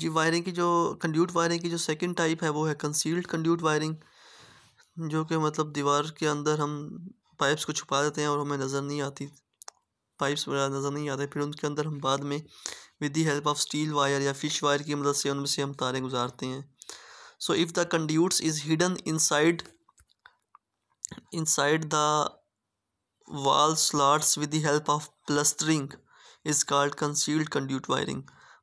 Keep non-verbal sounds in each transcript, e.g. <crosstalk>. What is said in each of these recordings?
जी wiring की जो conduit wiring की जो सेकंड टाइप है वो है कंसील्ड कंड्यूट वायरिंग जो कि मतलब दीवार के अंदर हम पाइप्स को छुपा देते हैं और हमें नज़र नहीं आती पाइप्स वगैरह नज़र नहीं आते फिर उनके अंदर हम बाद में with the help of steel wire या फिश वायर की मदद से उनमें से हम तारें गुजारते हैं so if the conduits is hidden inside inside the wall slots with the help of plastering is called concealed conduit wiring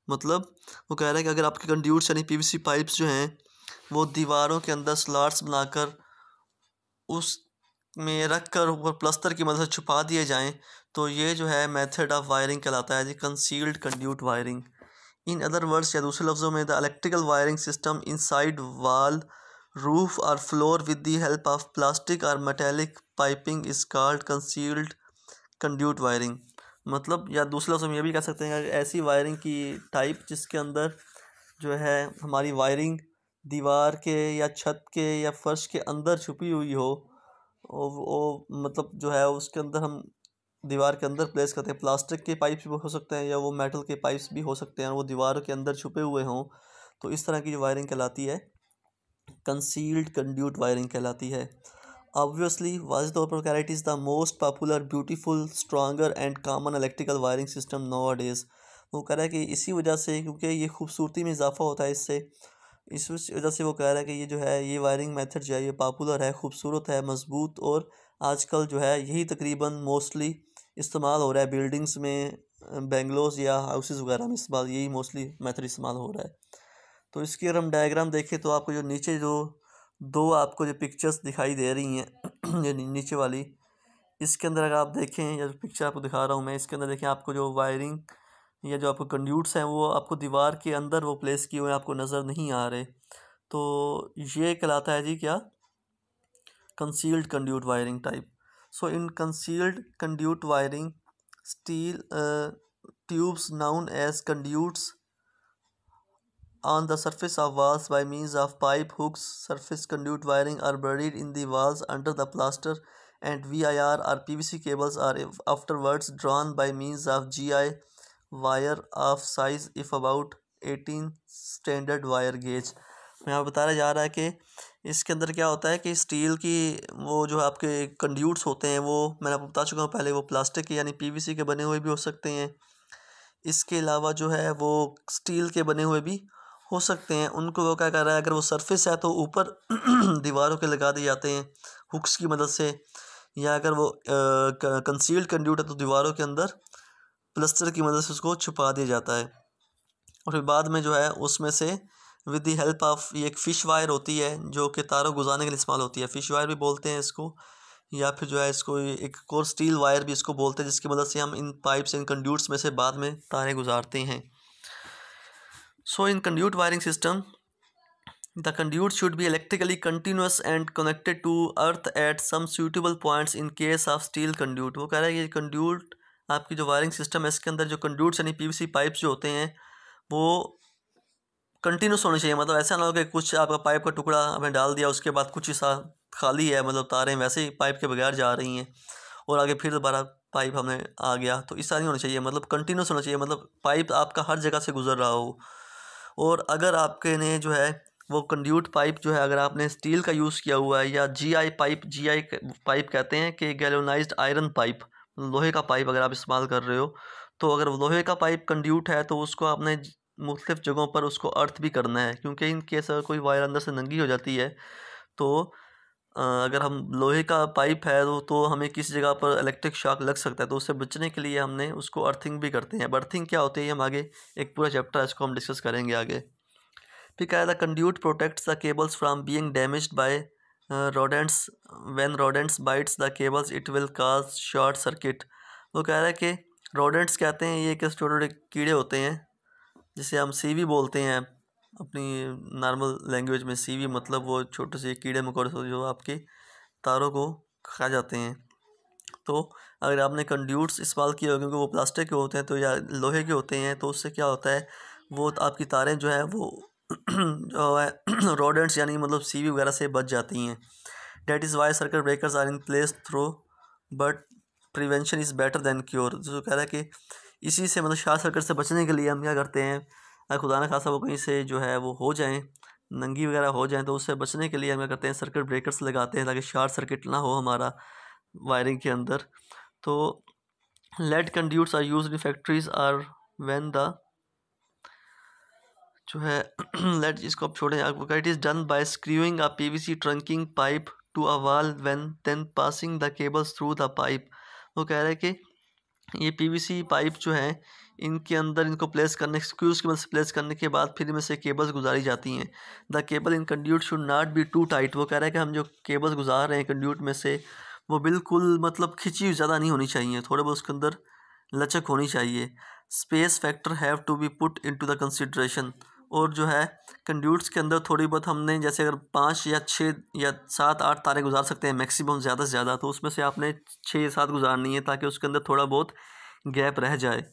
मतलब वो कह रहे हैं कि अगर आपके कंड्यूट्स यानी पीवीसी पाइप्स जो हैं वो दीवारों के अंदर स्लाट्स बनाकर उस में रख कर ऊपर प्लस्तर की मदद मतलब से छुपा दिए जाएं तो ये जो है मेथड ऑफ वायरिंग कहलाता है जी concealed conduit wiring in other words या दूसरे लफ्ज़ों में the electrical wiring system in wall roof और floor with the help of plastic और metallic piping is called concealed conduit wiring मतलब या दूसरे लफ्ज़ हम ये भी कह सकते हैं ऐसी वायरिंग की टाइप जिसके अंदर जो है हमारी वायरिंग दीवार के या छत के या फर्श के अंदर छुपी हुई हो वो, वो मतलब जो है उसके अंदर हम दीवार के अंदर प्लेस करते हैं प्लास्टिक के पाइप्स भी हो सकते हैं या वो मेटल के पाइप्स भी हो सकते हैं वो दीवार के अंदर छुपे हुए हों तो इस तरह की जो वायरिंग कहलाती है कंसील्ड कंड्यूट वायरिंग कहलाती है Obviously, is the is the most popular, beautiful, stronger and common electrical wiring system nowadays. वो कह रहा है कि इसी वजह से क्योंकि ये खूबसूरती में इजाफा होता है इससे इस वजह से वो कह रहा है कि ये जो है ये वायरिंग मेथड जो है ये पॉपुलर है खूबसूरत है मजबूत और आजकल जो है यही तकरीबन मोस्टली इस्तेमाल हो रहा है बिल्डिंग्स में बेंगलोज या हाउसेस वगैरह में इस्तेमाल यही मोस्टली मेथड इस्तेमाल हो रहा है तो इसकी अगर हम डायग्राम देखें तो आपको जो नीचे जो दो आपको जो पिक्चर्स दिखाई दे रही हैं <clears throat> ये नीचे वाली इसके अंदर अगर आप देखें या जो पिक्चर आपको दिखा रहा हूँ मैं इसके अंदर देखें आपको जो वायरिंग या जो आपको कंड्यूट्स हैं वो आपको दीवार के अंदर वो प्लेस किए हुए आपको नज़र नहीं आ रहे तो ये कहलाता है जी क्या concealed conduit wiring type so in concealed conduit wiring steel tubes known as conduits on the surface of walls by means of pipe hooks surface conduit wiring are buried in the walls under the plaster and VIR or PVC cables are afterwards drawn by means of GI wire of size if about 18 standard wire gauge मैं यहाँ बताया जा रहा है कि इसके अंदर क्या होता है कि स्टील की वो जो आपके कंड्यूट्स होते हैं वो मैंने आपको बता चुका हूँ पहले वो प्लास्टिक के यानी पीवीसी के बने हुए भी हो सकते हैं इसके अलावा जो है वो स्टील के बने हुए भी हो सकते हैं उनको वो क्या कर रहा है अगर वो सरफेस है तो ऊपर <clears throat> दीवारों के लगा दिए जाते हैं हुक्स की मदद से या अगर वो कंसील्ड कंड्यूट है तो दीवारों के अंदर प्लस्टर की मदद से उसको छुपा दिया जाता है और फिर बाद में जो है उसमें से विद दी हेल्प ऑफ ये एक फ़िश वायर होती है जो कि तारों गुजारने के लिए इस्तेमाल होती है फ़िश वायर भी बोलते हैं इसको या फिर जो है इसको एक कोर स्टील वायर भी इसको बोलते हैं जिसकी मदद से हम इन पाइप्स इन कंड्यूट्स में से बाद में तारें गुजारते हैं So in conduit wiring system, the conduit should be electrically continuous and connected to earth at some suitable points in case of steel conduit. वो कह रहा है कि conduit आपकी जो वायरिंग सिस्टम है इसके अंदर जो कंड्यूट्स यानी सी पाइप्स जो होते हैं वो कंटिन्यूस होने चाहिए मतलब ऐसा ना हो कि कुछ आपका पाइप का टुकड़ा हमें डाल दिया उसके बाद कुछ हिस्सा खाली है मतलब तारें वैसे ही पाइप के बगैर जा रही हैं और आगे फिर दोबारा पाइप हमें आ गया तो इस तरह नहीं मतलब होना चाहिए मतलब कंटिन्यूस होना चाहिए मतलब पाइप आपका हर जगह से गुजर रहा हो और अगर आपके ने जो है वो कंड्यूट पाइप जो है अगर आपने स्टील का यूज़ किया हुआ है या जीआई पाइप जीआई पाइप कहते हैं कि गैलोनाइज्ड आयरन पाइप लोहे का पाइप अगर आप इस्तेमाल कर रहे हो तो अगर लोहे का पाइप कंड्यूट है तो उसको आपने मुख्तफ जगहों पर उसको अर्थ भी करना है क्योंकि इन केस अगर कोई वायर अंदर से नंगी हो जाती है तो अगर हम लोहे का पाइप है तो, तो हमें किसी जगह पर इलेक्ट्रिक शॉक लग सकता है तो उससे बचने के लिए हमने उसको अर्थिंग भी करते हैं अर्थिंग क्या होती है हम आगे एक पूरा चैप्टर है इसको हम डिस्कस करेंगे आगे फिर क्या था conduit protects the cables from being damage by rodents when rodents bites the cables it will cause short circuit वो कह रहा है कि रोडेंट्स कहते हैं ये एक छोटे छोटे कीड़े होते हैं जिसे हम सीवी बोलते हैं अपनी नॉर्मल लैंग्वेज में सीवी मतलब वो छोटे से कीड़े मकोड़े जो आपके तारों को खा जाते हैं तो अगर आपने कंड्यूट्स इस्तेमाल किए हो क्योंकि वो प्लास्टिक के होते हैं तो या लोहे के होते हैं तो उससे क्या होता है वो आपकी तारें जो है वो जो है रोडेंट्स यानी मतलब सीवी वगैरह से बच जाती हैं that is why circle breakers are in place though but prevention is better than cure जो कह रहा है कि इसी से मतलब शार्ट सर्कट से बचने के लिए हम क्या करते हैं अगर खुदा ना खासा वो कहीं से जो है वो हो जाएँ नंगी वगैरह हो जाएँ तो उससे बचने के लिए हम क्या करते हैं सर्किट ब्रेकर्स लगाते हैं ताकि शार्ट सर्किट ना हो हमारा वायरिंग के अंदर तो lead conduits are use in factories are when the जो है लेट <clears throat> इसको आप छोड़ें it is done by screwing a PVC trunking pipe to a wall when then passing the cables through the pipe वो कह रहे हैं कि ये पीवीसी पाइप जो है इनके अंदर इनको प्लेस करने स्क्रूज की मदद से प्लेस करने के बाद फिर इनमें से केबल्स गुजारी जाती हैं the cable in conduit should not be too tight वो कह रहा है कि हम जो केबल्स गुजार रहे हैं कंड्यूट में से वो बिल्कुल मतलब खिंची ज़्यादा नहीं होनी चाहिए थोड़े बहुत उसके अंदर लचक होनी चाहिए space factor have to be put into the consideration और जो है कंड्यूट्स के अंदर थोड़ी बहुत हमने जैसे अगर पाँच या छः या सात आठ तारे गुजार सकते हैं मैक्सिमम ज़्यादा से ज़्यादा तो उसमें से आपने छः सात गुजारनी है ताकि उसके अंदर थोड़ा बहुत गैप रह जाए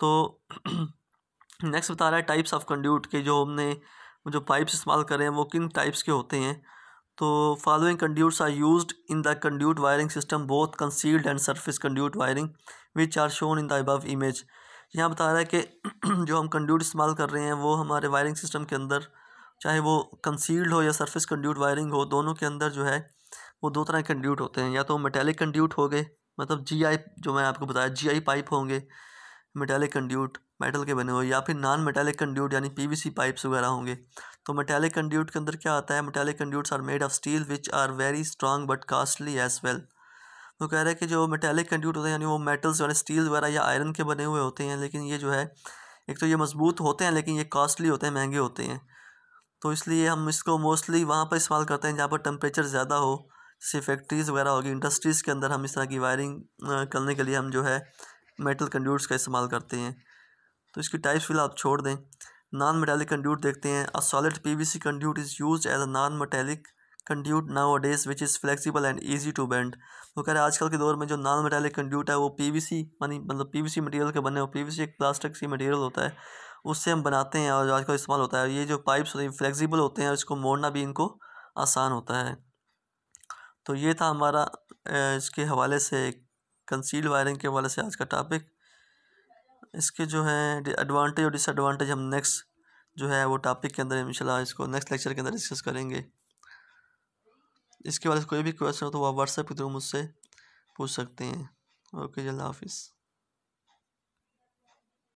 तो नेक्स्ट <clears throat> बता रहा है टाइप्स ऑफ कंड्यूट के जो हमने जो पाइप्स इस्तेमाल कर रहे हैं वो किन टाइप्स के होते हैं तो following conduits are use in the conduit wiring system both concealed and surface conduit wiring which are shown in the above image यहाँ बता रहा है कि <clears throat> जो हम कंड्यूट इस्तेमाल कर रहे हैं वो हमारे वायरिंग सिस्टम के अंदर चाहे वो कंसील्ड हो या सरफेस कंड्यूट वायरिंग हो दोनों के अंदर जो है वो दो तरह के कंड्यूट होते हैं या तो मेटेलिक कंड्यूट हो गए मतलब जी आई जो मैं आपको बताया जी आई पाइप होंगे मेटेलिक कंड्यूट मेटल के बने हुए या फिर नॉन मेटेलिक कंड्यूट यानी पीवीसी पाइप्स वगैरह होंगे तो मेटेलिक कंड्यूट के अंदर क्या आता है metallic conduits are made of steel which are very strong but costly as well वो कह रहे हैं कि जो मेटेलिक कंड्यूट होते हैं यानी वो मेटल्स यानी स्टील वगैरह या आयरन के बने हुए होते हैं लेकिन ये जो है एक तो ये मजबूत होते हैं लेकिन ये कॉस्टली होते हैं महंगे होते हैं तो इसलिए हम इसको मोस्टली वहाँ पर इस्तेमाल करते हैं जहाँ पर टम्परेचर ज़्यादा हो जैसे फैक्ट्रीज़ वगैरह होगी इंडस्ट्रीज़ के अंदर हम इस तरह की वायरिंग करने के लिए हम जो है मेटल कंड्यूट्स का इस्तेमाल करते हैं तो इसकी टाइप्स फिलहाल आप छोड़ दें नॉन मेटेलिक कंड्यूट देखते हैं a solid PVC conduit is use as a non metallic conduit nowadays which is flexible and easy to bend वो कह रहे हैं आजकल के दौर में जो नॉन मेटेलिक कंड्यूट है वो सी मानी मतलब सी मटेरियल के बने वी सी एक प्लास्टिक सी मटेरियल होता है उससे हम बनाते हैं और जो आजकल इस्तेमाल होता है ये जो पाइप्स होते हैं फ्लेक्सिबल होते हैं और इसको मोड़ना भी इनको आसान होता है तो ये था हमारा इसके हवाले से एक कंसील वायरिंग के वाले से आज का टॉपिक इसके जो है एडवांटेज और डिसएडवांटेज हम नेक्स्ट जो है वो टॉपिक के अंदर इंशाल्लाह इसको नेक्स्ट लेक्चर के अंदर डिस्कस करेंगे इसके वाले से कोई भी क्वेश्चन हो तो आप व्हाट्सएप के थ्रू मुझसे पूछ सकते हैं ओके जल्ला हाफिज़